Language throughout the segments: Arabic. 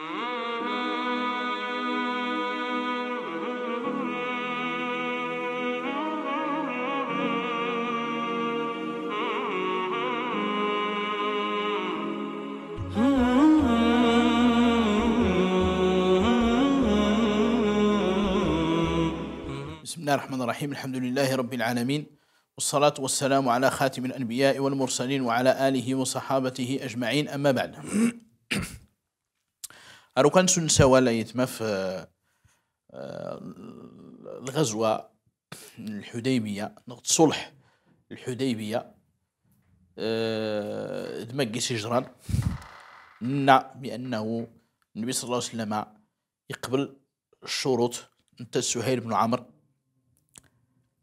بسم الله الرحمن الرحيم الحمد لله رب العالمين والصلاة والسلام على خاتم الأنبياء والمرسلين وعلى آله وصحابته أجمعين أما بعد كان سوال سوا في آه، الغزوة الحديبية نقط صلح الحديبية آه، دمجي سجران نا بأنه النبي صلى الله عليه وسلم يقبل الشروط نتا سهيل بن عمرو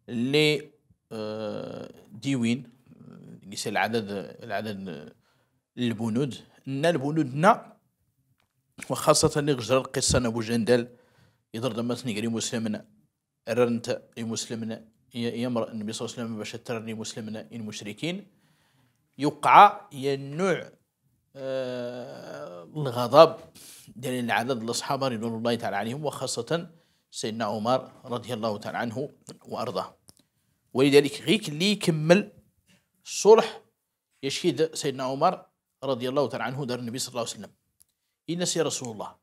اللي آه، ديوين قيس العدد العدد البنود ان نا وخاصة اللي غجر القصة أبو جندل يضر دمتني قال مسلمنا رنت مسلمنا يمر النبي صلى الله عليه وسلم باش ترني مسلمنا المشركين يوقع يا نوع آه الغضب ديال العدد الصحابة رضوان الله تعالى عليهم وخاصة سيدنا عمر رضي الله تعالى عنه وأرضاه ولذلك غيك اللي يكمل الصلح يشهد سيدنا عمر رضي الله تعالى عنه دار النبي صلى الله عليه وسلم يا رسول الله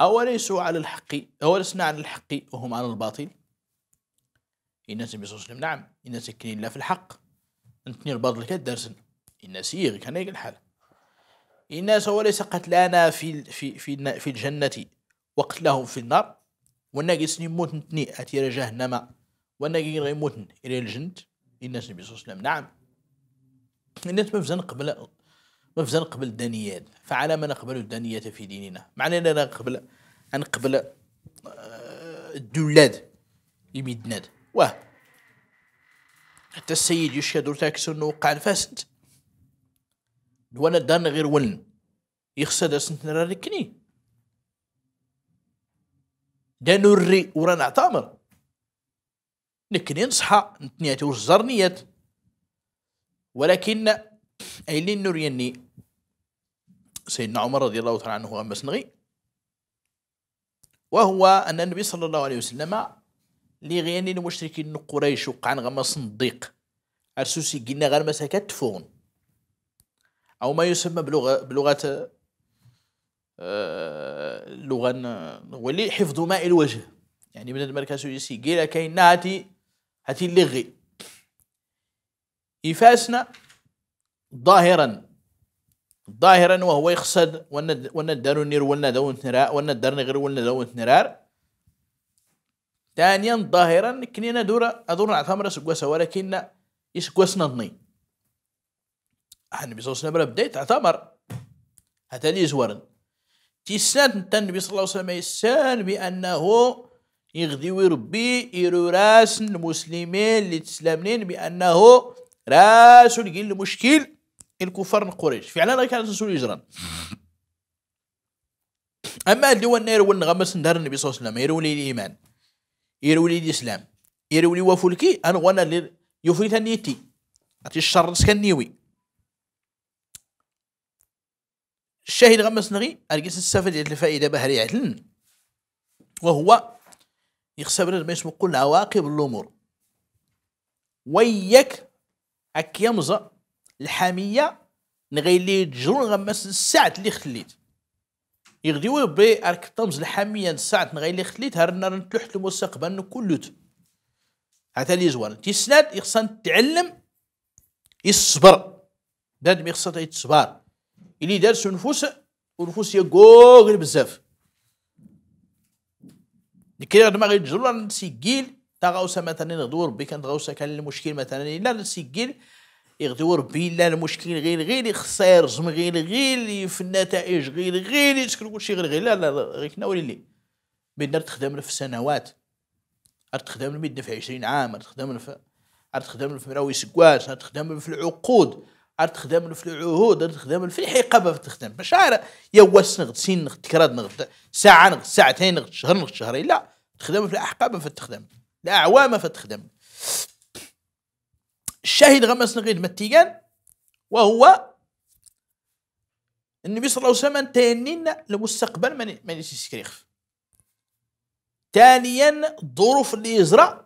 أوليسوا على الحق أولسنا على الحق وهم على الباطل الناس النبي صلى الله عليه وسلم نعم الناس كاين لا في الحق نتني الباطل كدرسن الناس يغي كان الحال الناس أوليس قتلانا في في في في الجنة وقتلهم في النار والناقص يموت نتني إلى جهنم والناقص يموت إلى الجنة الناس النبي صلى الله عليه وسلم نعم الناس ما قبل وفزا نقبل الدنيات فعلى ما نقبل الدنيات في ديننا معنى أننا نقبل نقبل آه، الدولاد يمدناد واه حتى السيد يشهد تاكس انه وقع الفاسد وانا دان غير ولن يخسد سنتنا ركني دا نوري ورانا نعتمر نكني نصحى نتنياتي وزرنيات ولكن اي لين نوريني سيدنا عمر رضي الله تعالى عنه أما سنغي وهو أن النبي صلى الله عليه وسلم لغيان المشركين قريش وقعن غما صنديق أرسوسي قلنا غير مساكة تفون أو ما يسمى بلغة بلغة آه لغة ولي حفظ ماء الوجه يعني من المركز يسي قيل كاين هاتي هاتي اللغي إفاسنا ظاهرا ظاهرا وهو يقصد وانا دارو نير ولنا دون نرار وانا دارني غير ولنا دون نرار ثانيا ظاهرا كنينا دورا اظن عثمر سقوسه ولكن يسكواسنا نضني النبي صلى الله عليه وسلم بدا يتعتمر حتى لي زورن تيسات نتا النبي صلى الله عليه وسلم يسال بأنه يغذي ويربي راس المسلمين اللي تسلمنين بأنه راس الجيل المشكل الكفار قريش فعلا كانت تسول إجران أما هو نير والنغمس ندار النبي صلى الله عليه وسلم يرولي الإيمان يرولي الإسلام يرولي وفلكي أنا وانا اللي يفري نيتي أتي الشر سكنيوي الشاهد غمس نغي أرجس السفر الفائدة بهري عتلن وهو يخسر ما يسمى كل عواقب الأمور وياك أك يمزأ الحاميه نغيلي تجرون غمس الساعه اللي خليت يغديو بي ارك طمز الحاميه الساعه نغيلي خليت هرنا نتلوح المستقبل كلوت هذا لي زوال تيسناد يخصن تعلم يصبر بنادم يخصن يتصبر اللي دارس نفوس ونفوس يا غوغل بزاف لكي غير ما راه نسيكيل تا غاوسه مثلا نغدو ربي كان غاوسه كان المشكل مثلا الا نسيكيل يغدو ربي لا المشكل غير غير يخص غير غير في النتائج غير غير يسكر كلشي غير غير لا لا غير كنا ولي بدنا تخدم في سنوات تخدم بدنا في 20 عام تخدم في تخدم في مراوي سكواش تخدم في العقود عاد تخدم في العهود عاد تخدم في الحقبه في تخدم باش يا واس نغد سين نغد تكراد نغد ساعه نغد ساعتين نغد شهر نغد شهرين لا تخدم في الاحقاب فتخدم الاعوام فتخدم الشاهد غمس نغيد متيجان وهو النبي صلى الله عليه وسلم تانين لمستقبل من من يسكريخ ثانيا ظروف اللي يزرع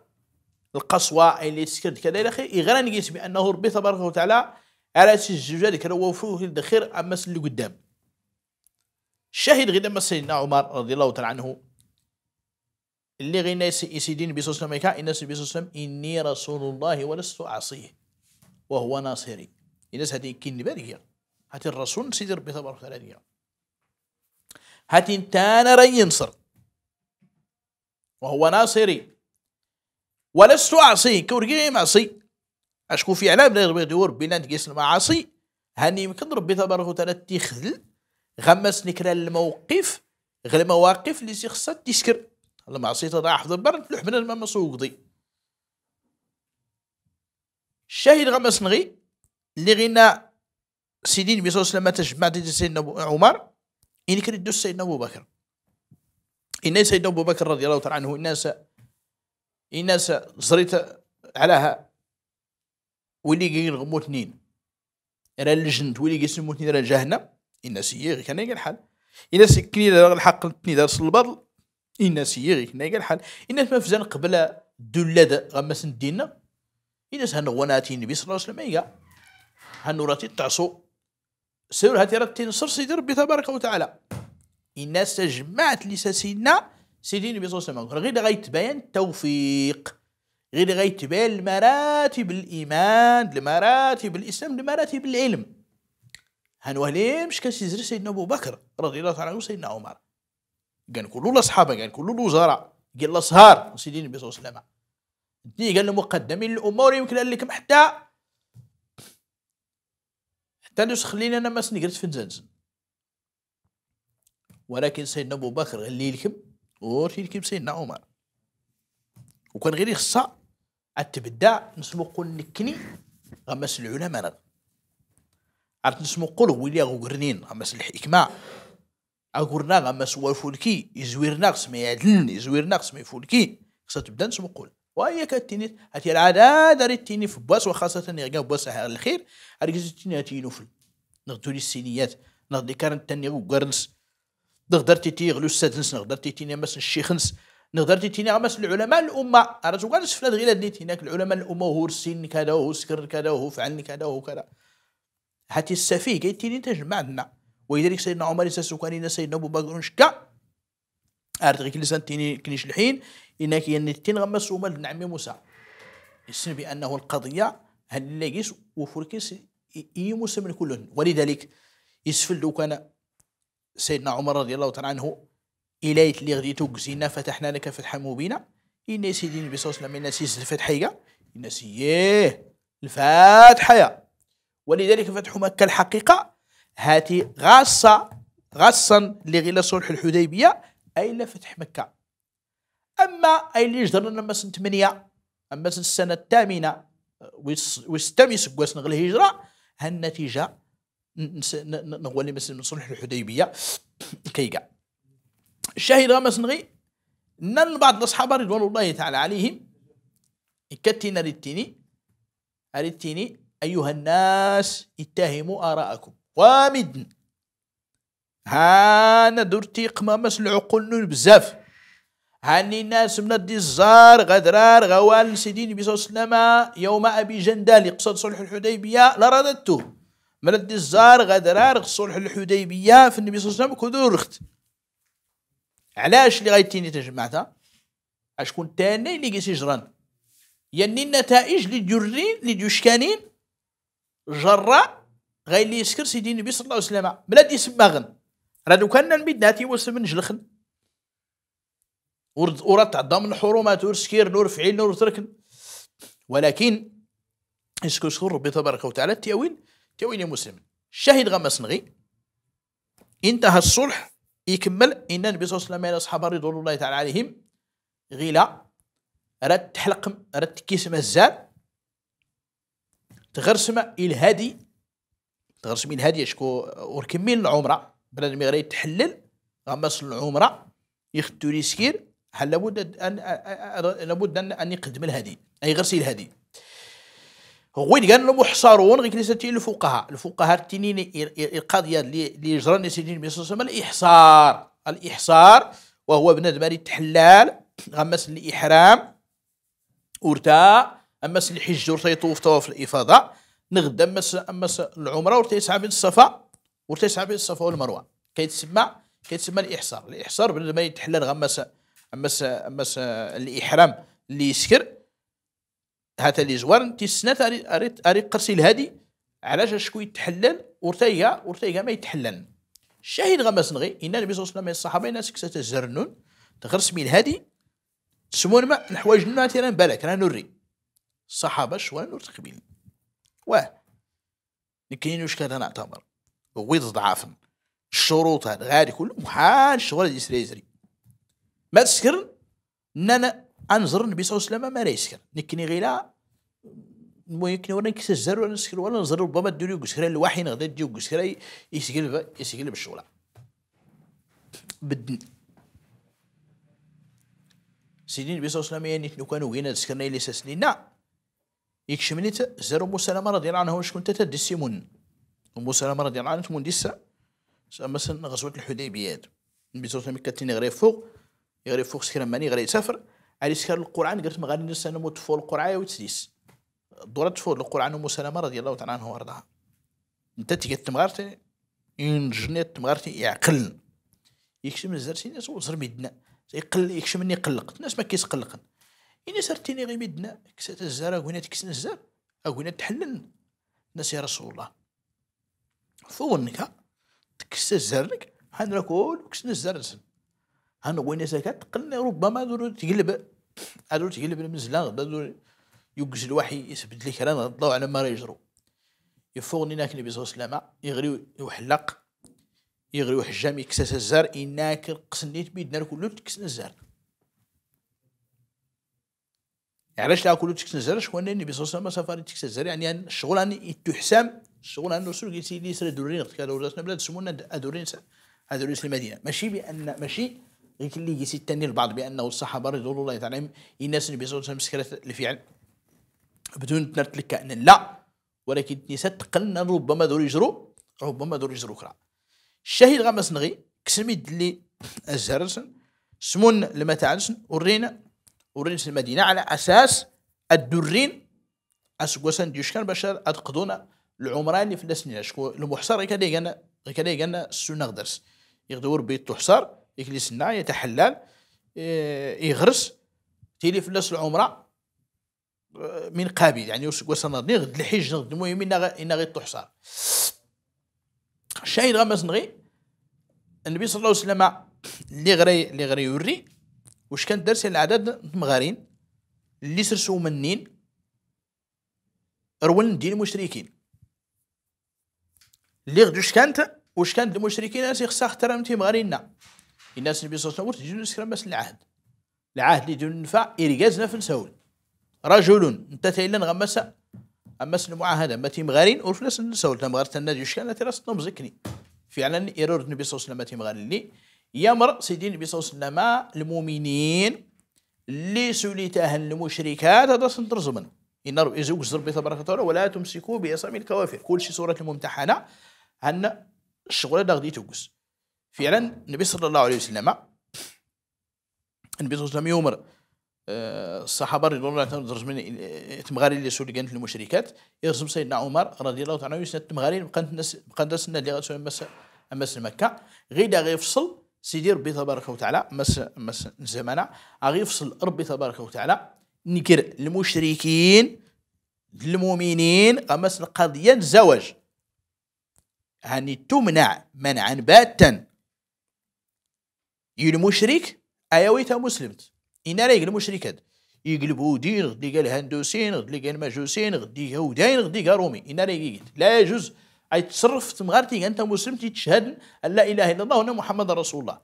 القصوى اللي يسكرد كذا الى اخره يغران نقيس بانه ربي تبارك وتعالى على الجوجال كان وفوه الدخير اما اللي قدام الشاهد غير ما سيدنا عمر رضي الله تعالى عنه اللي غينا يسيدين النبي صلى الله عليه وسلم الناس صلى الله عليه وسلم إني رسول الله ولست أعصيه وهو ناصري الناس هاتي كين بارية هاتي الرسول سيدي ربي تبارك وتعالى هاتي تانا ري ينصر وهو ناصري ولست أعصي كورجي معصي أشكو في علام غير بغي دور بلاد المعاصي هاني يمكن ربي تبارك وتعالى تيخذل غمس نكرا الموقف غير المواقف اللي خصها تيسكر لما عصيت انا احفظ برد فلح من المام صوغضي الشاهد غمس نغي اللي غينا سيدين النبي صلى الله عليه وسلم تجمع ديال سيدنا عمر إن كان يدوس سيدنا أبو بكر إن سيدنا أبو بكر رضي الله تعالى عنه الناس الناس زريت علىها ولي كاين غمو تنين راه الجند ولي كيسمو تنين راه جهنم الناس هي كان غير الحال الناس كني الحق تنين دار البطل إن سيغي هنا قال حال إن ما فزان قبل دولاد الدين إن سهن هنغوناتي النبي صلى الله عليه وسلم ايا هنوراتي تعصو سير هاتي راتي نصر سيدي ربي تبارك وتعالى إن تجمعت لساسينا سيدي النبي صلى الله عليه وسلم غير غيتبان التوفيق غير غيتبان المراتب الايمان المراتب الاسلام المراتب العلم هنوهلي مش زر سيدنا ابو بكر رضي الله تعالى عنه وسيدنا عمر قال كل الاصحاب قال كل الوزراء قال الصهار سيدي النبي صلى الله عليه وسلم دي قال مقدمين الامور يمكن قال لكم حتى حتى نسخ لينا انا ما سنقرت في نزنزن ولكن سيدنا ابو بكر قال لي لكم ورثي لكم سيدنا عمر وكان غير يخصها التبدع نسمق نكني غمس العلماء عرفت نسمو نسمق ولي غورنين غمس الحكمه اقولنا غما سوا فولكي ناقص ما يزوير ناقص ما يفولكي خصها تبدا نسمقول وهي كاتيني هاتي العداد داري التيني في بواس وخاصة يرقى بواس الخير هاري التيني هاتي نوفل نغدو لي السينيات نغدي كارن تاني وقرنس نغدر تيتي غلو السادنس نغدر تيتي مس الشيخنس نغدر تيتي غمس العلماء الامه راه تبغى نسفل غير هاد هناك العلماء الامه هو السن كذا وهو سكر كذا وهو فعل كذا وهو كذا هاتي السفيه كيتيني تجمع لنا ولذلك سيدنا عمر سسكانين سيدنا أبو بكر شكا أرتغي كل سنة كنيش الحين إنك ينتين يعني غمس ومال نعم موسى السن بأنه القضية هل لقيس وفركس إي موسى من كلهن ولذلك يسفل لو كان سيدنا عمر رضي الله تعالى عنه إليت اللي غدي توكزينا فتحنا لك فتحا مبينا إن سيدي النبي صلى الله عليه وسلم الناس الفتحية إن ياه الفاتحة ولذلك فتح مكة الحقيقة هاتي غاصة غاصا لغلا صلح الحديبية أي لفتح مكة أما أي اللي جدر لنا سنة ثمانية أما سنة السنة الثامنة ويستمس سكواس نغل الهجرة هالنتيجة نغولي مثلا من صلح الحديبية كيقع الشاهد مثلا غي نن بعض الأصحاب رضوان الله تعالى عليهم كتنا ريتيني ريتيني أيها الناس اتهموا آراءكم وامدن هانا درتي قمامس العقول بزاف هاني الناس من الدي الزار غدرار غوال سيدي النبي صلى الله عليه وسلم يوم ابي جندال قصد صلح الحديبيه لردته من الدي الزار غدرار صلح الحديبيه في النبي صلى الله عليه وسلم كدورخت علاش اللي غايتيني تجمعتها اشكون تاني اللي قيسي جران يعني النتائج اللي جرين اللي جوشكانين جراء غير اللي يسكر سيدي النبي صلى الله عليه وسلم بلاد غن راه لو كان المدناتي من جلخن ورد تعدى من الحرمات ورسكير سكير نور فعيل نور تركن ولكن يسكر يسكر ربي تبارك وتعالى التاويل تاويل يا مسلم الشاهد غمس نغي انتهى الصلح يكمل ان النبي صلى الله عليه وسلم اصحاب رضوان الله تعالى عليهم غيلا رد تحلق رد كيس مازال تغرسم الهادي تقدر من هذه شكو وركمين العمرة بلا مي غير يتحلل غمس العمرة يخدو ريسكير حال لابد ان لابد ان ان يقدم الهدي اي غير سي الهدي وين قال لهم محصرون غير كنيسه الفقهاء الفقهاء التنين القضيه اللي جرى الناس النبي صلى الله عليه وسلم الاحصار الاحصار وهو بنادم اللي تحلال غمس الاحرام ورتا امس الحج ورتا يطوف طواف الافاضه نغدا مس مس العمره وتيسعى بين الصفا وتيسعى بين الصفا والمروه كيتسمى كيتسمى الاحصار الاحصار ما يتحلى غمس مس مس الاحرام اللي يسكر هاتا اللي زوار تيسنات اريت اريت قرسي الهادي علاش شكون يتحلل ورتايا ورتايا ما يتحلل الشاهد غمس نغي ان النبي صلى الله عليه وسلم الصحابه الناس كسات الزرنون تغرس من الهادي سمون ما نحوايج لنا تيران بالك راه نوري الصحابه شوان نور واه واش كان نعتبر ويض ضعاف الشروط هاد غادي كله محال الشغل يسري يسري ما تسكر نانا انزر النبي صلى الله عليه وسلم ما يسكر نكني غيلا يمكن ولا نكسر الزر ولا نسكر ولا نزر ربما ديرو كسكرا الواحد غدا ديو كسكرا يسكر يسكر بالشغل بدن سيدي النبي صلى الله عليه وسلم يعني كانوا وين تسكرنا اللي ساسلينا يكشمني تا زر أبو سلمة رضي الله عنه وش كنت من أبو سلمة رضي الله عنه تمون ديسا مثلا غزوة الحديبية النبي صلى الله عليه وسلم كاتين غير فوق غير فوق سكر ماني غير يسافر على سكر القرآن قلت ما غادي نسال فوق القرآن وتسديس دورة فوق القرآن أبو سلمة رضي الله تعالى عنه وأرضاها أنت تيجي تمغارتي إن جنيت تمغارتي يعقل يكشم سيني صور زر ميدنا يقل يكشمني قلقت الناس ما كيسقلقن إني سرتيني غي مدنا كسات الزر أقوينا تكسن الزر أقوينا تحلن ناس يا رسول الله فونك تكس هان راكول وكسن الزر نسن هان وين سكت قلنا ربما دورو تقلب دور تقلب المزلا دور يقز الوحي يثبت لك رانا الضوء على ما يجرو يفوغني ناكني بيزو سلامة يغري وحلق يغري وحجام يكسس الزر إناك قسنيت بيدنا كله تكسن الزر علاش لا تكسن تكس شكون وانا اللي بيصوص ما سافر تكسن الزر يعني الشغل اني تحسم الشغل انه سوق يسي لي سر دورين كانوا راسنا بلاد سمونا ادورين ادورين المدينه ماشي بان ماشي غير اللي يسي الثاني البعض بانه الصحابه رضوان الله تعالى عنهم الناس اللي بيصوص مسكره الفعل بدون تنرت لك ان لا ولكن النساء تقلنا ربما دور يجرو ربما دور يجرو كرا الشهيد غمس نغي كسميد اللي الزهرسن سمون لما تعالسن ورينا ورنس المدينة على أساس الدرين ديوش ديشكان بشر أتقضون العمران اللي في الناس شكو المحصر كان يقنا السنة غدرس يغدور بيت تحصر يكلس النا يتحلل يغرس تيلي في الناس العمرة آه، من قابل يعني وسن غدني غد الحج غد المهم إن غير تحصر الشاهد غمس نغي النبي صلى الله عليه وسلم اللي غري اللي غري يوري واش كان دار العدد مغارين اللي سرسو منين رول دين المشركين اللي غدوش كانت واش كانت المشركين ناس خصها احترام مغارينا الناس النبي صلى الله عليه وسلم نسكر بس العهد العهد اللي ننفع إرجازنا في نسول رجل انت تايلا غمس امس المعاهده ما ولف ناس نسول تمغارت النادي وش كانت راس نمزكني فعلا ايرور النبي صلى الله عليه وسلم تيمغارين يمر سيدي النبي صلى الله عليه وسلم المؤمنين اللي سوليتاه المشركات هذا سنترزمن إن رب يزوج تبارك وتعالى ولا تمسكوا بعصام الكوافر كل شيء سورة الممتحنة أن الشغل هذا غادي توجس فعلا النبي صلى الله عليه وسلم النبي صلى الله عليه وسلم يمر آه، الصحابه رضوان الله تعالى من آه، تمغاري اللي سول كانت المشركات يرسم سيدنا عمر رضي الله تعالى عنه يسند تمغاري بقى الناس بقى الناس اللي غتسول مس مكه غير غيفصل سيدي ربي تبارك وتعالى مس مس زمانا غيفصل ربي تبارك وتعالى نكر المشركين المؤمنين غمس القضية الزواج هاني تمنع منعا باتا المشرك ايويتا مسلمت إن المشرك المشركات يقلبوا دين غدي قال هندوسين غدي قال مجوسين غدي يهودين غدي قال رومي إن رايق لا يجوز اي تصرف تمغارتي انت مسلم تشهد ان لا اله الا الله وان محمد رسول الله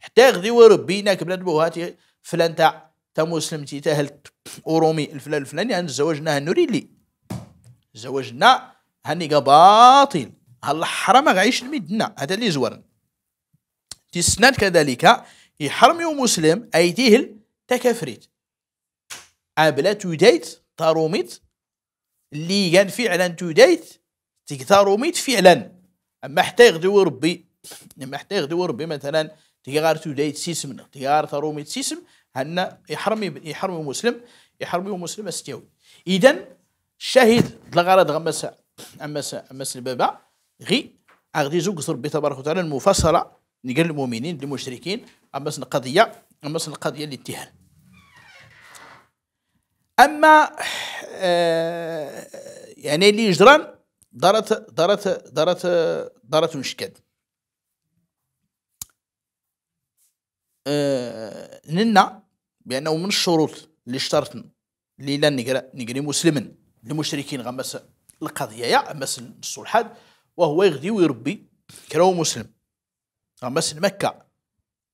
حتى غدي وربيناك بلاد بوهاتي فلان تاع تا مسلم تاهل اورومي الفلان الفلاني انا تزوجنا هنوري لي زواجنا هاني باطل هالحرام غايش المدنا هذا اللي زورن تسناد كذلك يحرمي مسلم ايتيهل تكفريت ابلا توديت تاروميت اللي كان فعلا توديت تكثار وميت فعلا اما حتى يغدو ربي اما حتى يغدو ربي مثلا تيغار تودايت سيسم تيغار تروميت سيسم هنا يحرم يحرم مسلم يحرم مسلم استيوي اذا الشاهد الغرض غمس امس امس البابا غي اغدي زوج ربي تبارك وتعالى المفصله نقل المؤمنين للمشركين امس القضيه امس القضيه الاتهام اما آه يعني اللي جران دارت دارت دارت دارت مشكل ااا اه، ننا بأنه من الشروط اللي اشترط ليلا نقرا نقري مسلما للمشركين غمس القضية يا غمس الصلحات وهو يغدي ويربي كراو مسلم غمس مكة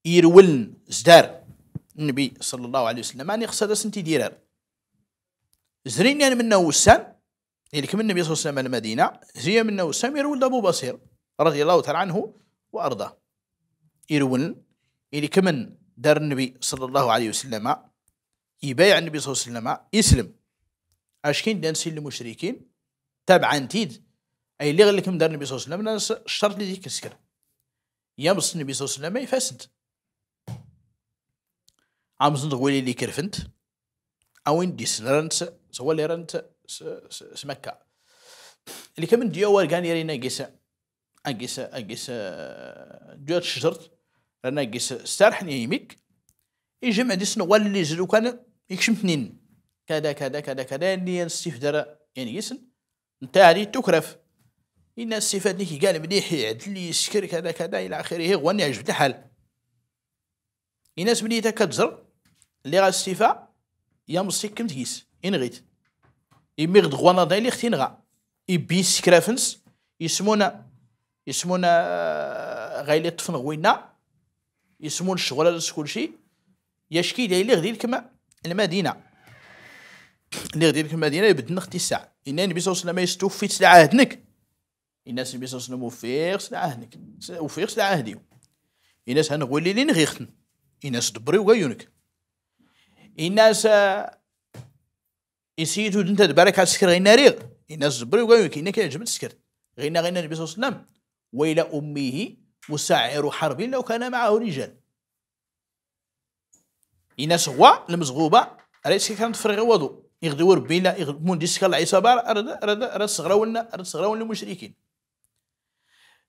يرولن زدار النبي صلى الله عليه وسلم اني خصها سنتي ديرار زرين يعني منه وسان اللي كم النبي صلى الله عليه وسلم المدينة هي منه سمير ولد أبو بصير رضي الله تعالى عنه وأرضاه يرون اللي كم دار النبي صلى الله عليه وسلم يبايع النبي صلى الله عليه وسلم يسلم أشكين سيل المشركين تابعا تيد أي اللي غلكم دار النبي صلى الله عليه وسلم ناس الشرط اللي كسكر السكر يمص النبي صلى الله عليه وسلم يفسد عمزن غويلي اللي كرفنت أوين ديسلرنت سوالي رنت سمكة اللي كمن ديوار كان يرينا قيسا قيسا قيسا آه، جوات شجرت رانا قيس سرحني يميك يجمع دي سنو واللي زلو كان يكشم اثنين كذا كذا كذا كذا اللي نستيف درا يعني قيسن نتاع لي تكرف إن الصفات ديك قال مليح لي يسكر كذا كذا إلى آخره غني عجبت الحال الناس مليتا كتزر اللي غا الصفة يا كم تقيس إن غيت إمي غد غواناضا اللي ختي نغا إبي سكرافنس يسمونا يسمونا غايلي طفن غوينا يسمون الشغل كلشي يشكي لي اللي غدي لكما المدينه اللي غدي لكما المدينه يبدلنا ختي الساعه ان النبي صلى الله عليه وسلم يستوفي سلع عهدنك الناس النبي صلى الله عليه وسلم وفيق سلع عهدنك وفيق سلع عهدي الناس هنغولي لي نغيختن الناس دبري وغيونك الناس يسيتو انت تبارك على السكر غينا ريغ إن الزبر وكاين كاين كاين جبد السكر غينا غينا النبي صلى الله عليه وسلم وإلى أمه مسعر حرب لو كان معه رجال إن سوا المزغوبة على السكر كانت فرغ وضوء يغدو ربينا يغدمون ديسك العصابة أرد أرد أرد صغراونا أرد صغراونا المشركين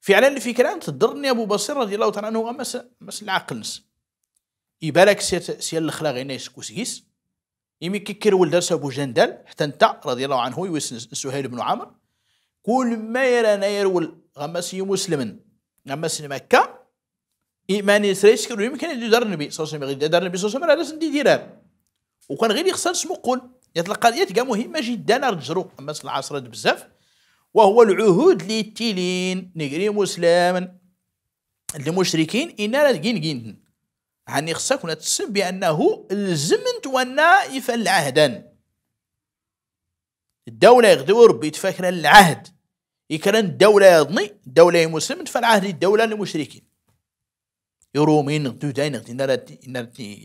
فعلا الفكرة أن تضرني أبو بصير رضي الله تعالى عنه مس مس العقل نس يبارك سيال الخلا غينا يسكوسكيس يمي كي كير ولد ابو جندال حتى انت رضي الله عنه يويس سهيل بن عامر كل ما يرى نيرول غمس مسلم غمس مكة إيمان يسريش كانوا يمكن يدير النبي صلى الله عليه وسلم يدار النبي صلى الله عليه وسلم على سندي ديرار وكان غير يخسر اسمه قول القضيه تلقى مهمة جدا رجرو أمس العصر بزاف وهو العهود لتيلين نقري مسلم للمشركين إن لا جين هاني خصك تسم بانه لزمنت وانا يفل عهدا الدولة يغدو ربي تفكر العهد يكرن الدولة يضني الدولة مسلم تفعل عهد الدولة للمشركين يرومين غدو داين غدو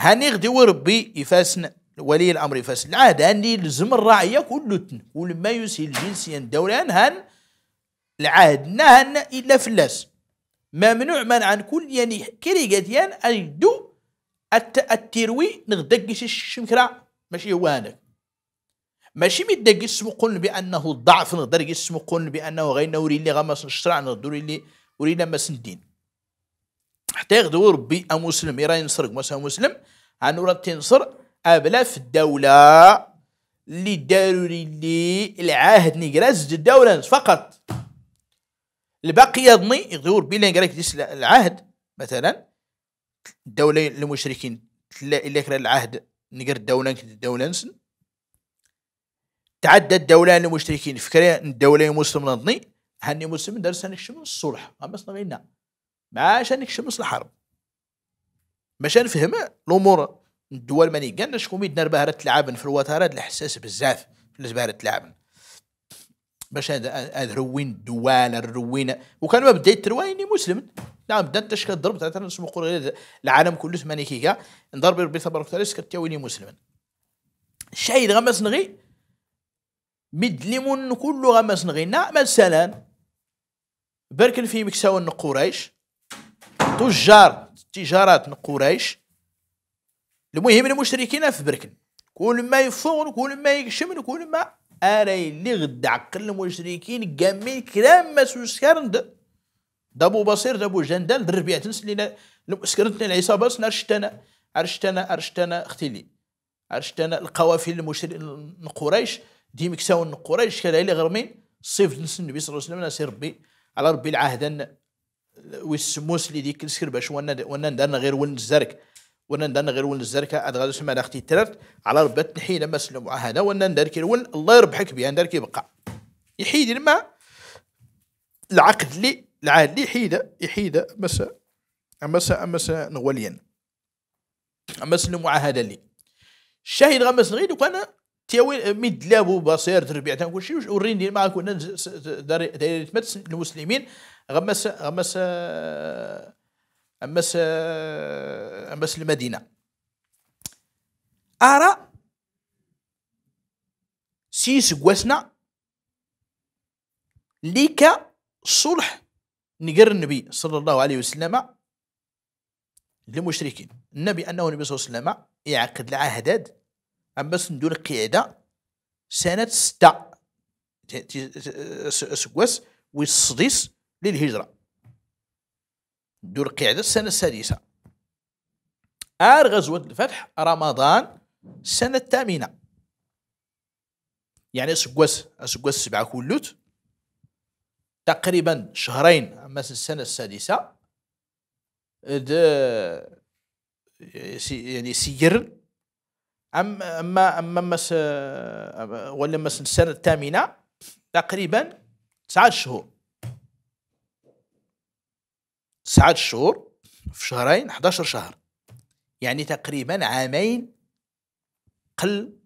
هاني غدو ربي يفاسن ولي الامر يفاسن العهد هاني لزم الرعية كلتن تن ولما يسهل جنسيا دولة هان العهد نهن الا فلاس ممنوع عن كل يعني أجدو الت التروي نغدقش الشمكرة ماشي هو أنا ماشي مدقش قلنا بانه ضعف نقدر قلنا بانه غير نوري اللي غمس الشرع نقدر اللي ورينا ما سندين حتى يغدو ربي مسلم يرى إيه ينصر مثلا مسلم عنورة تنصر أبلا في الدولة اللي داروا لي العهد نقراز الدولة فقط الباقي باقي يظني بين قريك ديس العهد مثلا الدولة المشركين إلا كرا العهد نقر الدولة الدولة نسن تعدى الدولة المشركين فكرة الدولة مسلم نظني هاني مسلم درس نكشم الصلح أما صنعنا باش نكشم الحرب باش نفهم الأمور الدول ماني قالنا شكون يدنا ربها تلعبن في الوتارات الحساس بزاف في الزبارة تلعبن باش هذا روين دوال روين وكان ما بديت ترويني مسلم نعم بدا انت شكون ضربت حتى نسمو العالم كله ثماني كيكا نضرب ربي تبارك وتعالى شكون تاويني مسلم الشاهد غمس نغي مدلمون كله غمس نغي نعم مثلا برك في مكساو قريش تجار تجارات قريش المهم المشركين في بركن كل ما يفور كل ما يكشمن كل ما أري اللي غدا عقل المشركين كامل كلام ما سكرند دابو بصير دابو جندل الربيع تنس لينا سكرتنا العصابه سنا رشتنا عرشتنا عرشتنا اختي لي عرشتنا القوافل المشركين قريش ديما كساو قريش كان اللي غرمين الصيف تنس النبي صلى الله عليه وسلم ناسي ربي على ربي العهد ويسموس لي ديك السكر باش وانا وانا غير ون الزرك دان غير ون الزركة أدغاد سما نختي ترت على ربات نحينا ما سلم ونن ونندر كي ون الله يربحك بها ندر يبقى يحيد الماء العقد لي العهد لي يحيد يحيد مسا أمس أمس نغوليا أمس المعاهدة لي الشاهد غمس نغيد وكان تياوي مد لابو بصير تربيع تاع كلشي وريني ديال كنا كنا دايره المسلمين غمس غمس امس امس المدينه ارى سيس سكواسنا ليك صلح نقر النبي صلى الله عليه وسلم للمشركين النبي انه النبي صلى الله عليه وسلم يعقد العهدات امس ندور قياده سنه ستة سكواس ويصديس للهجره دور القعدة السنة السادسة آر غزوة الفتح رمضان السنة الثامنة يعني سقوس سقوس سبعة كلوت تقريبا شهرين أما السنة السادسة د يعني سير أم أما أما مس ولا مس السنة الثامنة تقريبا تسعة شهور تسعة شهور في شهرين 11 شهر يعني تقريبا عامين قل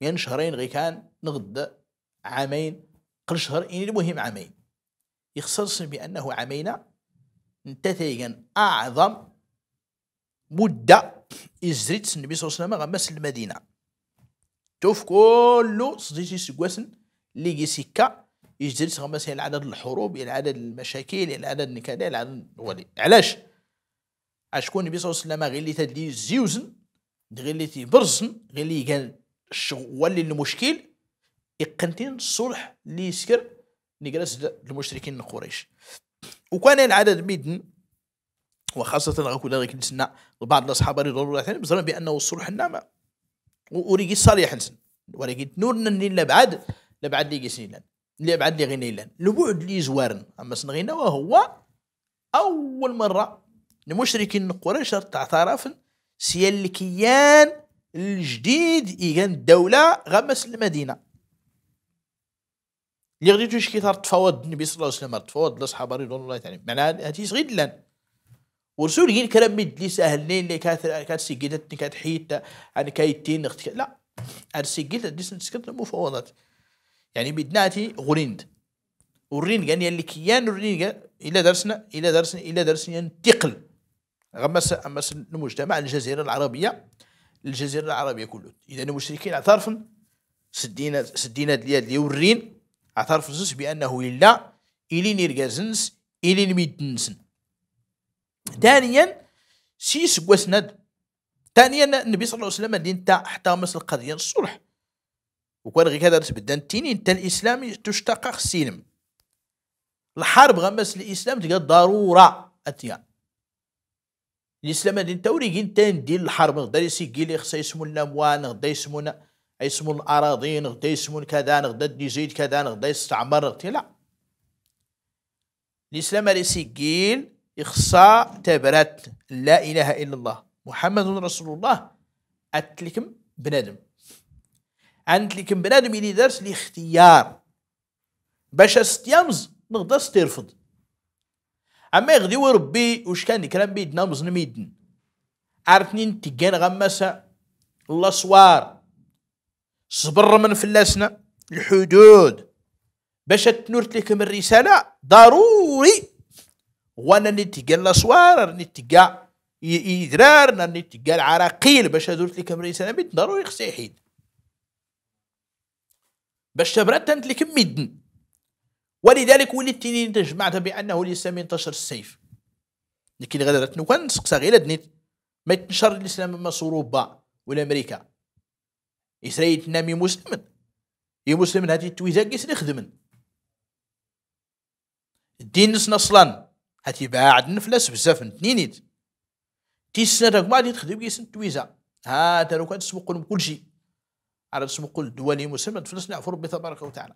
يعني شهرين غي كان نغد عامين قل شهر يعني المهم عامين يخصص بأنه عامين انتهي أعظم مدة ازريت النبي صلى الله عليه وسلم غمس المدينة توف كلو صديتي سكواسن لي سكا يجلسهم غمس الى عدد الحروب الى يعني عدد المشاكل الى يعني عدد النكاله الى يعني عدد الولي علاش اشكون النبي صلى الله عليه وسلم غير اللي تدي زيوزن غير اللي تبرزن غير اللي قال ولي المشكل يقنتين الصلح اللي يسكر نجلس المشركين من قريش وكان العدد ميدن وخاصة غاكو ذلك نسنا بعض الأصحاب الله عنهم بزرنا بأنه الصلح النعمة وريقي صالح نسن ولكن نورنا اللي لبعد لبعد ليقي سنين اللي بعد اللي غينا يلان البعد اللي زوارن اما سنغينا وهو اول مره المشركين قريش تعترف سيال الكيان الجديد ايغان الدوله غمس المدينه اللي غادي تمشي كي تفاوض النبي صلى الله عليه وسلم تفاوض الصحابه رضوان الله تعالى معناها هاتي صغير لان ورسول غير كلام مد لي ساهلين اللي كات كات سيكيتات كات حيت انا كايتين لا هاد السيكيتات ديسن تسكت المفاوضات يعني بدناتي غريند ورين يعني اللي كيان الرينجا الى درسنا الى درسنا الى درسنا انتقل غمس امس المجتمع الجزيره العربيه الجزيره العربيه كله اذا المشركين اعترف سدينا سدينا ديال اللي ورين اعترف زوج بانه الا الين نيرغازنس الين ميدنسن ثانيا سيس وسند ثانيا النبي صلى الله عليه وسلم دين حتى حتى مثل القضيه الصلح وكان غير كدرس بدان تيني انت الاسلام تشتقق السينم الحرب غمس الاسلام تلقى ضروره اتيا الاسلام هذه انت وريك انت ندير الحرب غدا يسيكيلي خصها يسمون الاموال غدا يسمون يسمون الأراضي غدا يسمون كذا غدا يزيد كذا غدا يستعمر لا الاسلام هذه سيكيل يخصها تبرات لا اله الا الله محمد رسول الله اتلكم بنادم انت اللي كان بنادم اللي دارس الاختيار باش استيامز نقدر ترفض اما يغدي وربي واش كان كلام بيدنا مزن ميدن عرفني انت كان غمسة الاسوار صبر من فلاسنا الحدود باش تنورت لكم الرسالة ضروري وانا نتيجا الاسوار نتيجا يدرار نتيجا العراقيل باش ادورت لكم الرسالة ضروري خصي يحيد باش تبرد انت لكم يدن ولذلك وليت تيني تجمعت بانه الاسلام ينتشر السيف لكن غدا نو كان غير دنيت ما يتنشر الاسلام اما اوروبا ولا امريكا اسرائيل تنامي مسلم يا مسلم هاتي التويزا كيس يخدمن الدين نسنا اصلا هاتي بعد نفلس بزاف نتنينيت تيسنا تاك ما غادي تخدم كيس التويزا ها تا لو كان تسوق لهم كلشي على اسم قل دواني في فلسنا في ربي تبارك وتعالى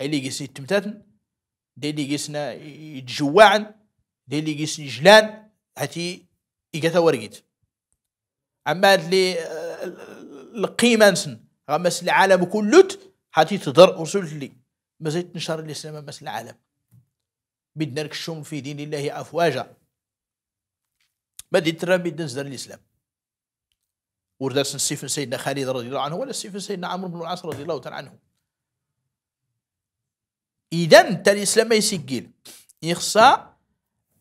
أي اللي جيس يتمتاتن دي اللي جيسنا يتجوعن دي اللي جيس يجلان هاتي إيجاتا ورقيت أما اللي آه، القيمة نسن غمس العالم كلوت هاتي تضر ورسولت لي ما زيت نشر الإسلام مس العالم بدنا نكشم في دين الله أفواجا ما دي ترى بدنا نزدر الإسلام ورد السيف سيدنا خالد رضي الله عنه ولا السيف سيدنا عمرو بن العاص رضي الله تعالى عنه اذا انت الاسلام ما يسجل يخصا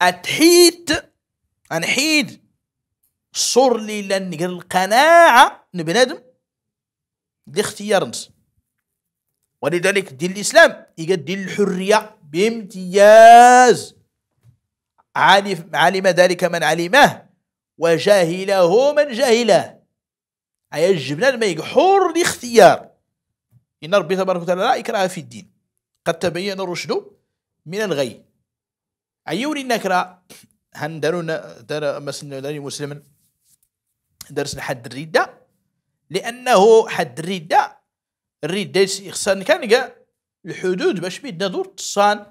اتحيد انحيد صور لي لن القناعه نبنادم الاختيار نص ولذلك دين الاسلام يقدر الحريه بامتياز علم ذلك من علمه وجاهله من جاهله ايا الجبنة ما يقحور الاختيار ان ربي تبارك وتعالى لا اكراه في الدين قد تبين الرشد من الغي عيوني نكرا هندرون دار مسن داري مسلم درسنا حد الردة لأنه حد الردة الردة خصنا كان الحدود باش بيدنا دور تصان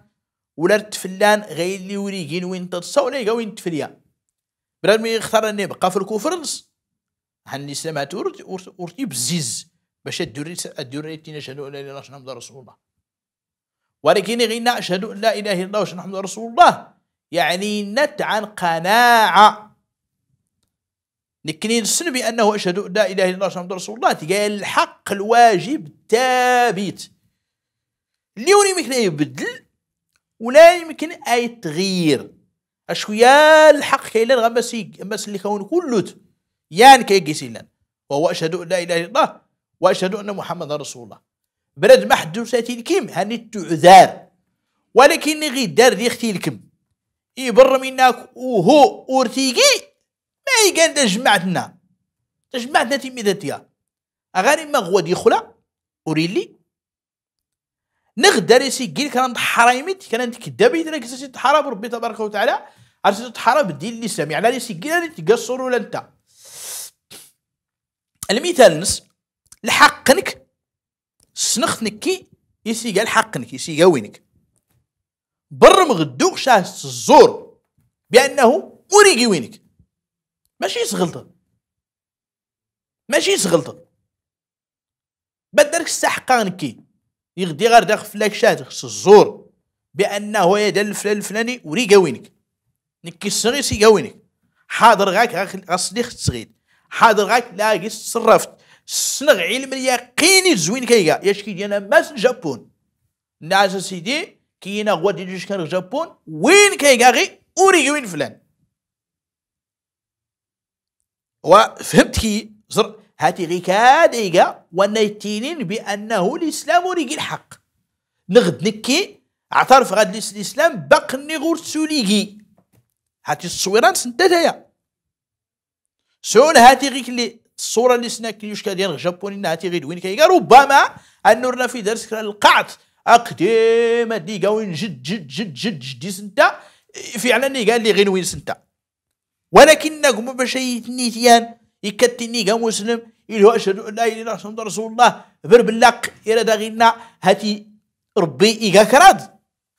ولا تفلان غير اللي وريقين وين تتصا ولا وين تفليا بلا ما يختار اني بقى في الكوفرنس هاني سمعت ورتي ورتي بزيز باش الدوري الدوري تينا شهد لا اله الا الله محمد رسول الله ولكن غينا اشهد ان لا اله الا الله وشهد محمد رسول الله يعني نت عن قناعه نكني نسن بانه اشهد ان لا اله الا الله محمد رسول الله تقال الحق الواجب ثابت اللي يمكن يبدل ولا يمكن اي تغيير اشويا الحق كاين غمس غمس اللي كون كلوت يان كي جسيلا وهو أشهد لا إله إلا الله وأشهد أن محمد رسول الله برد ما ساتي الكيم هاني تعذار ولكن غير دار دي اختي الكم يبر منك وهو اورتيكي ما يقال دا جمعتنا دا جمعتنا تيميداتيا اغاني ما غوا دي خلا اوريلي نغدر سي كيل كان حرايمت كان كدابي ترى حرام ربي تبارك وتعالى عرفت تحرام ديال اللي سامع على سي كيل تقصر ولا انت المثال الحقنك سنختنك كي يسي قال حقنك يسي قوينك برم غدو شاس الزور بانه وريقي وينك ماشي يسغلطه ماشي يسغلطه بدرك السحقان كي يغدي غير داخل فلاك شات خص الزور بانه يا دال الفلان الفلاني وريقي وينك نكي الصغير سيقا وينك حاضر غاك غاصلي خت صغير حاضر غاك لاقي صرفت سنغ علم اليقين زوين كيغا يشكي ديانا ماس جابون ناس سيدي كينا غوا دي جوشكار جابون وين كيغا غي اوري وين فلان وفهمت كي زر هاتي غي كاديغا ونيتينين بانه الاسلام ريغي الحق نغد نكي اعترف غاد الاسلام باقني غور سوليغي هاتي الصويران سنتاتايا سون هاتي غيك اللي الصوره اللي سناك يشكا ديال جابوني هاتي غير وين كاين ربما انورنا في درس القعت اقديم دي قاوين جد جد جد جد جدي سنتا فعلا اللي قال لي غير وين سنتا ولكنكم باش يتنيتيان يكتني كا مسلم يلو أشهد أن لا إله إلا الله رسول الله بر باللاق الى داغينا هاتي ربي إيكا كراد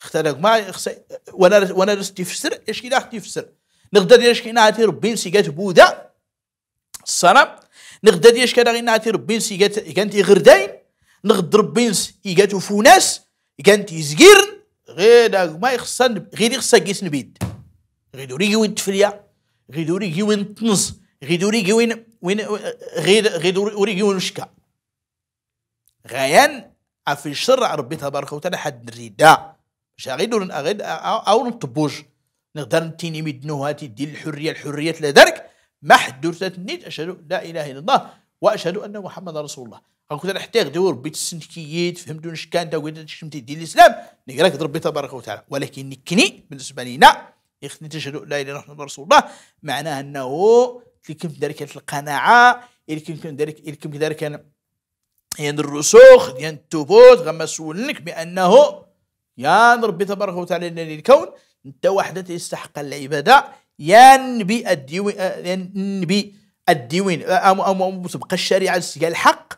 اختلاك ما خس... وانا وانا تفسر اش كي تفسر نقدر اش كي هاتي ربي نسيكات بوذا الصنم نغدا ديش كدا غينا تي ربي يقات كانت يغردين نغد نسي يقاتو فوناس كانت يزقيرن غير داك ما يخصن غير يخصها كيس نبيد غير دوري وين تفليا غير دوري وين تنص غير دوري كي وين غير غير دوري وين وشكا غيان في الشرع ربي تبارك وتعالى حد الرداء مش غير غير او نطبوش نقدر نتيني ميدنو هاتي دي الحريه الحريه لا درك محدورتنيت اشهد لا اله الا الله واشهد ان محمد رسول الله كنت نحتاج دور بيت السنكيات فهمتوا واش كان تا شمتي ديال الاسلام نقراك ربي تبارك وتعالى ولكن نكني بالنسبه لينا يخني تشهد لا اله الا محمد رسول الله معناه انه اللي كنت ذلك القناعه اللي كنت ذلك اللي كنت ذلك يعني الرسوخ ديال الثبوت غما سولنك بانه يا ربي تبارك وتعالى الكون انت وحده تستحق العباده ينبي الدين آه، ينبي الدين آه، ام ام تبقى الشريعه الحق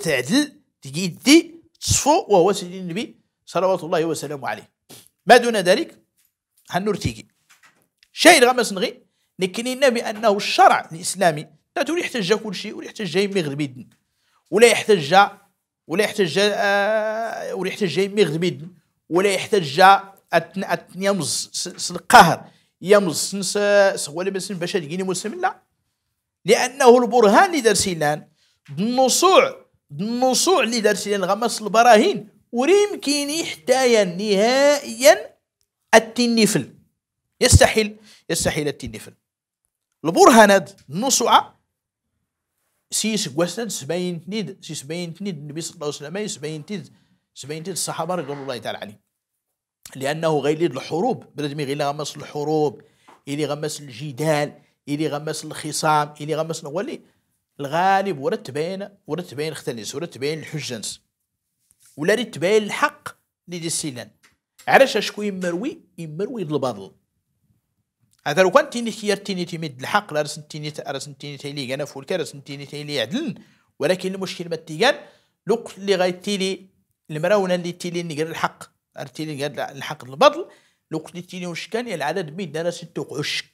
تعدل تجدي تصفو وهو سيدي النبي صلوات الله وسلامه عليه ما دون ذلك هنرتيجي شيء غمس نغي لكن بانه الشرع الاسلامي لا يحتاج كل شيء ولا يحتاج مغربي دن ولا يحتاج ولا يحتاج آه، ولا يحتاج مغربي دن ولا يحتاج اتنيمز القهر يا مزسنس سوال لبسن باش تجيني مسلم لا لانه البرهان اللي دار سيلان النصوع النصوع اللي دار سيلان غمس البراهين وريم كيني حتى نهائيا التنفل يستحيل يستحيل التنفل البرهانات النصوع سيس قوسن سبعين تنيد سيس سبعين تنيد النبي صلى الله عليه وسلم سبعين تنيد سبعين تنيد الصحابه رضوان الله تعالى عليهم لانه غيليد الحروب بلاد مي غير غمس الحروب الي غمس الجدال الي غمس الخصام الي غمس نولي الغالب ولا تبين ولا تبين اختنس ولا تبين الحجنس ولا تبين الحق اللي دي السيلان علاش اشكو يمروي يمروي الباطل هذا لو كان تيني خيار تيني الحق لا رسن تيني رسن تيني تيلي انا فولك رسن تيني تيلي عدل ولكن المشكل ما تيغان لوق اللي غايتيلي المراونه اللي تيلي نقر الحق ارتيني قال الحق البطل لو قتلتيني واش كان يا العدد بيد ناس توقعشك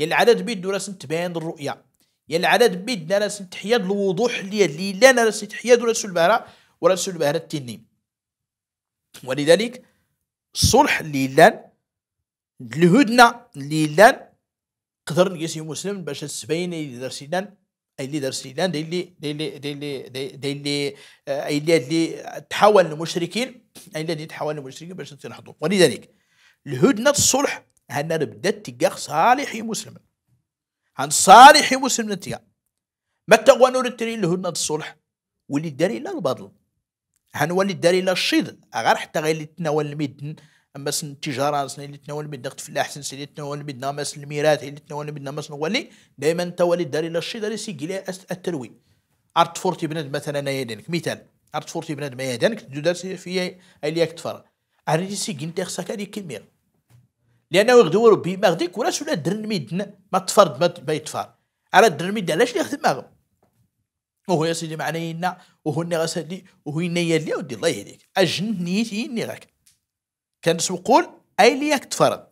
يا العدد بيد ناس تبان الرؤيا يا العدد بيد ناس تحياد الوضوح اللي اللي لا ناس تحياد رسول البهرة ورسول البهرة التنين ولذلك الصلح اللي الهدنة اللي قدر نقيس مسلم باش تسبين اللي اللي دار السيدان داير اللي داير اللي داير اللي اللي اللي تحول المشركين اللي تحول المشركين باش تنحضوا ولذلك الهدنه الصلح هنا بدات تلقى صالح مسلم عن صالح مسلم ما متى نور التري الهدنه الصلح واللي داري لا الباطل هنولي داري لا الشيد غير حتى غير اللي تناول المدن اما سن التجاره سن اللي تناول بدنا تفلاح سن اللي تناول بدنا مس الميراث اللي تناول بدنا مس نولي دائما انت داري لا الشي داري سيكي التروي عرض فورتي بنادم مثلا يدانك مثال عرض فورتي بنادم يدانك تدو دار في الياك تفر عرفتي سيكي انت خصك هذيك كمير لانه يغدو ربي ما غديك ولا سولا درن ميدن ما تفرد ما, يتفر على درن ميدن علاش اللي يخدم ماغم وهو يا سيدي معناينا وهو ني غاسدي وهو ينيا يا ودي الله يهديك اجنت نيتي نيغاك غاك كان سوقول اي لي تفرض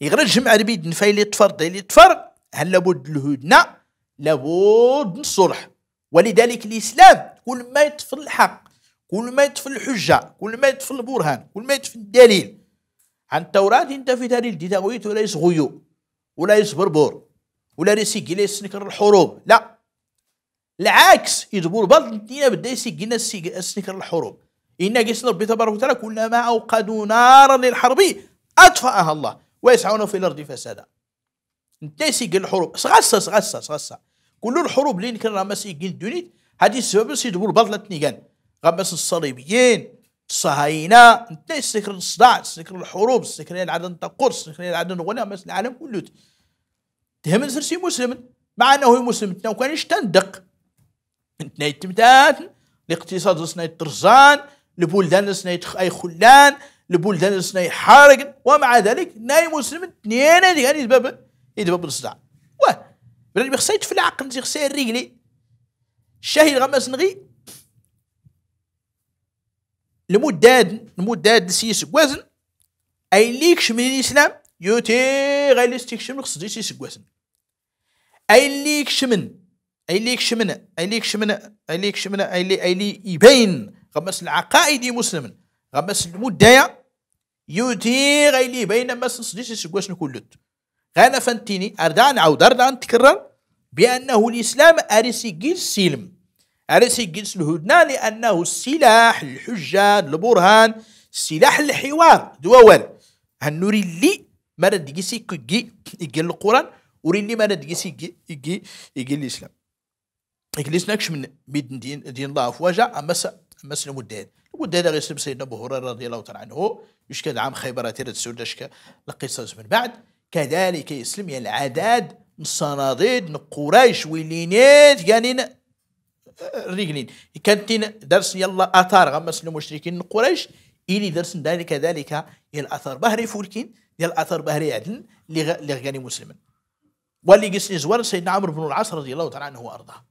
يغرى الجمعة ربيد نفاي لي تفرض لي تفرض هل لابد الهدنة لابد الصلح ولذلك الاسلام كل ما يطفي الحق كل ما يطفي الحجة كل ما يطفي البرهان كل ما يطفي الدليل عن التوراة انت في دليل دي تاغويت ولا يسغيو ولا يسبربور ولا ريسيكي لا يسنكر الحروب لا العكس يدبر بعض الدين بدا يسيكينا سنكر الحروب إن جيش ربي تبارك وتعالى كلما أوقدوا نارا للحرب أطفأها الله ويسعون في الأرض فسادا نتسيق الحروب صغصة صغصة صغصة كل الحروب اللي كان راما سيقين الدنيا هادي السبب سيدبو بطلة تنيقان غمس الصليبيين الصهاينة انت سكر الصداع سكر الحروب سكر العدن تقر سكر العدن غنى مس العالم كله تهم سرسي مسلم مع انه مسلم انت وكان يشتندق انت يتمتات الاقتصاد سنا يترزان البلدان السنة أي خلان البلدان السنة حارق ومع ذلك ناي مسلم نينا دي باب دباب يدباب الصداع واه بلاد بيخصا يتفلع قنت يخصا رجلي الشاهد غماس نغي المداد المداد سيس وزن اي ليكش من الاسلام يوتي غير استكشم قصدي سيس وزن اي ليكش من اي ليكش من اي ليكش من اي ليكش من اي لي اي لي يبين غمس العقائد مسلم غمس المدايا يوتي غيلي بين ما صديش سكواش نكلت غانا فانتيني أردان نعاود اردا نتكرر بانه الاسلام ارسي جيل سلم ارسي جيل الهدنه لانه السلاح الحجه البرهان السلاح الحوار دوال هنوري لي ما ردقيسي كي يجي القران وري لي ما ردقيسي يجي يجي الاسلام يجي الاسلام من بيد دين, دين الله فوجا اما مثل وداد وداد غيسلم سيدنا ابو هريره رضي الله تعالى عنه يشكد عام خيبر تيرد سود القصص لقصص من بعد كذلك يسلم يا يعني العداد الصناديد قريش ولينيت يعني الرجلين كانت درس يلا اثار غمس المشركين قريش إلي درس ذلك ذلك يا الاثار بهري فولكين ديال الاثار بهري عدن اللي غاني مسلما واللي قسني زوار سيدنا عمرو بن العاص رضي الله تعالى عنه وأرضاه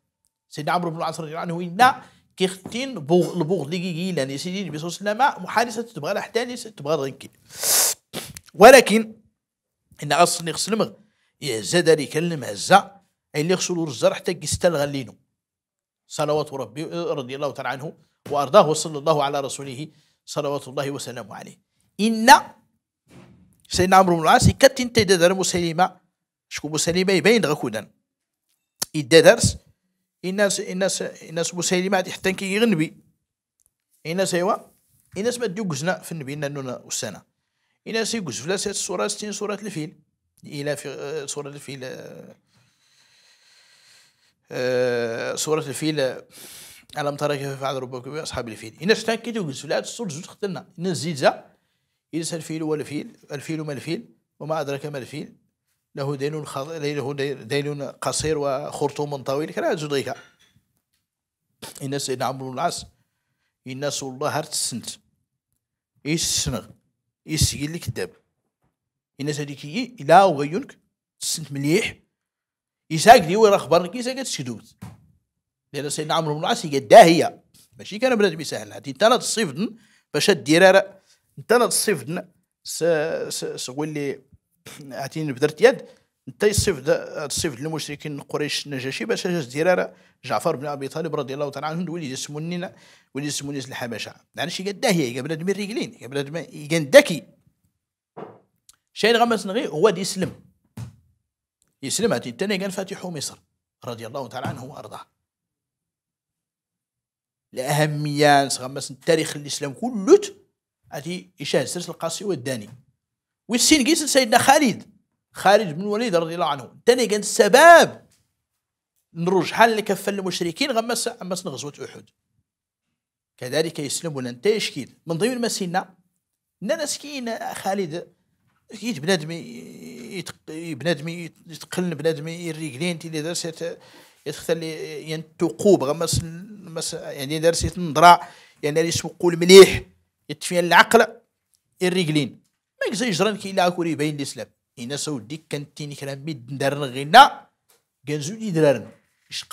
سيدنا عمرو بن العاص رضي الله عنه ان كيختين بوغ البوغ اللي كيلان يا سيدي النبي صلى الله عليه وسلم محارسة تبغى الاحداث تبغى رنكي ولكن ان اصلا يخسلم يهزا داري يكلم هزا اللي يغسل الزر حتى كيستلغى لينو صلوات ربي آه، رضي الله تعالى عنه وارضاه وصلى الله على رسوله صلوات الله وسلامه عليه ان سيدنا عمرو بن العاص كتن تيدار مسلمه شكون مسلمه يبين غكودا يدارس الناس الناس الناس مسيلمة حتى كي النبي الناس ايوا الناس ما ديوكزنا في النبي نانونا والسنة الناس يوكز في لاسات سورة ستين سورة الفيل إلى في سورة آه، الفيل سورة آه، آه، الفيل ألم ترى كيف فعل ربك بأصحاب الفيل الناس حتى كي توكز في لاسات سورة زوج قتلنا الناس زيزا إنس الفيل والفيل الفيل وما الفيل وما أدرك ما الفيل له دين خض... له دين قصير وخرطوم طويل كلا زدغيكا إن سيدنا عمرو بن العاص إن سول الله هرت السنت إيش يسجل لك الدب إن سيدك لا وغيونك السنت مليح إيساك لي وير أخبارك إيساك تسكدوت لأن سيدنا عمرو بن العاص هي ماشي كان بلاد بيسهل هاتي انت انا تصيفدن باش دير انت انا تصيفدن س س سولي عتين بدرت يد انت صيفط صيفط للمشركين قريش النجاشي باش جاز ديرار جعفر بن ابي طالب رضي الله تعالى عنه ولي يسمونينا ولي يسموني الحبشه علاش يعني قال هي قال بنادم الرجلين يا بنادم كان ذكي غير غمس نغي هو دي يسلم يسلم هاتي الثاني كان فاتح مصر رضي الله تعالى عنه وارضاه الاهميه غمس التاريخ الاسلام كله هاتي يشاهد سلسله القاسي والداني ويسين قيس سيدنا خالد خالد بن الوليد رضي الله عنه تاني كان السباب نروج حال اللي كفل المشركين غمس غمس غزوة أحد كذلك يسلم ولا يشكيل من ضمن ما سينا ناس كاين خالد كيت بنادم بنادم يتقل بنادم الرجلين تيلي درست يتختل يعني الثقوب غمس مس يعني درست نضرع يعني يسوقوا المليح يتفين العقل الرجلين زي جران كي لا كوري بين الاسلام إنا سودي تيني كلام ميد دارن غينا كانزو دي درارن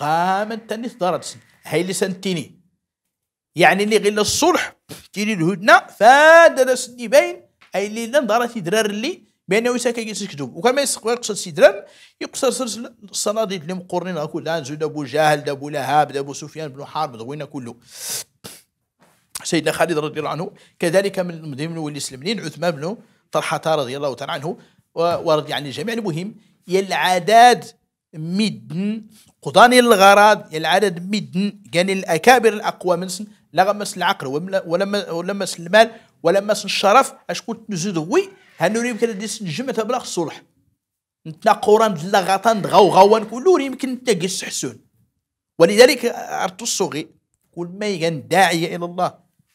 انت تاني تدارت هاي اللي سنتيني يعني اللي غير الصلح تيني الهدنة فادر سني بين اي اللي دارت درار اللي بانه يساك يسكتهم وكما يقصد سيدران يقصد الصناديد اللي مقرنين كلها لان زود ابو جاهل ابو لهاب ابو سفيان بن حرب دوينا كله سيدنا خالد رضي الله عنه كذلك من المدينين والاسلاميين عثمان بن طرحتها رضي الله تعالى عنه ورضي يعني عن الجميع المهم يا العداد مدن قضاني الغراض العدد مدن كان الاكابر الاقوى سن لا غمس العقل ولا ولا مس المال ولا مس الشرف اشكون تنزد وي هانو يمكن ديس الجمعة بلا صلح نتنا قران لا غطان دغاو كلور يمكن تقيس حسون ولذلك ارتو الصغي كل ما يغن داعية الى الله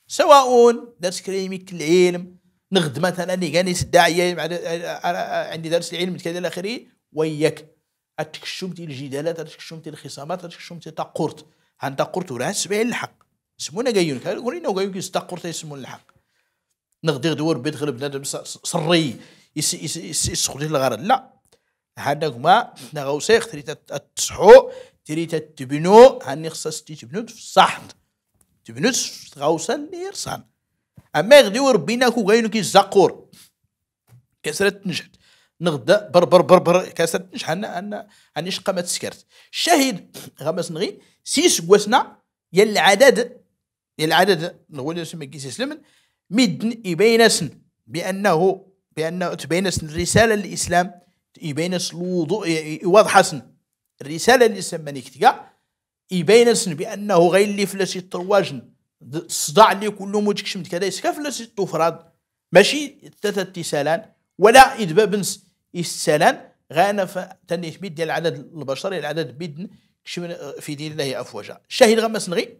سواء داس كريمك العلم نغد مثلا يقاني إيه، الداعيه آه، آه، آه، عندي درس العلم كذا الى اخره وياك اتكشمتي الجدالات اتكشمتي الخصامات اتكشمتي تقورت هان تقورت ولا سبع الحق سمونا قايونك كاين قايونك يستقورت يسمون الحق نغدي غدور بيت دخل بنادم سري يسخدي الغرض لا هذاك ما نغوسيخ تريد تصحو تريد تبنو هاني خصها ستي تبنو في الصحن تبنو نير ليرصان اما غدي وربينا كو غاينو كي زقور كسرة تنجحت نغدا بر بر بر بر كسرة تنجح انا انا انا شقا ما تسكرت الشاهد غمس نغي سيس كواسنا يا العدد يا العدد نقول اسمي كيس سلمن مدن يبينسن بانه بانه تبينسن الرساله للاسلام يبينس الوضوء واضحه الرساله للاسلام ماني يبين يبينسن بانه غير اللي فلاش يطرواجن صداع اللي كله موجك كشمت كذا يسكفل توفراد ماشي ثلاثة تسالان ولا إدبا بنس يسالان غانا فتنيت بيد ديال عدد البشر يعني العدد بيد في دين الله أفواجا الشاهد غمس نغي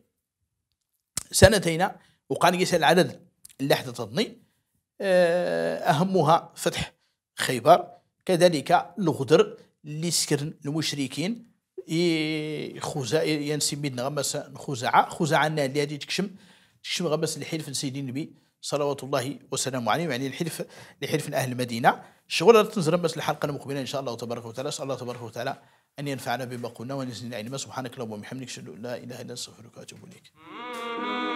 سنتين وقال قيس العدد اللي تضني آه، أهمها فتح خيبر كذلك الغدر اللي سكرن المشركين اي خزاع غمس يعني نغمس خزاعة عنا اللي هذه تكشم تكشم غمس الحلف سيدي النبي صلوات الله وسلامه عليه يعني الحلف لحلف اهل المدينه شغل تنزل بس الحلقه المقبله ان شاء الله تبارك وتعالى اسال الله تبارك وتعالى ان ينفعنا بما قلنا وان يزيدنا علما سبحانك اللهم وبحمدك اشهد ان لا اله الا انت استغفرك واتوب اليك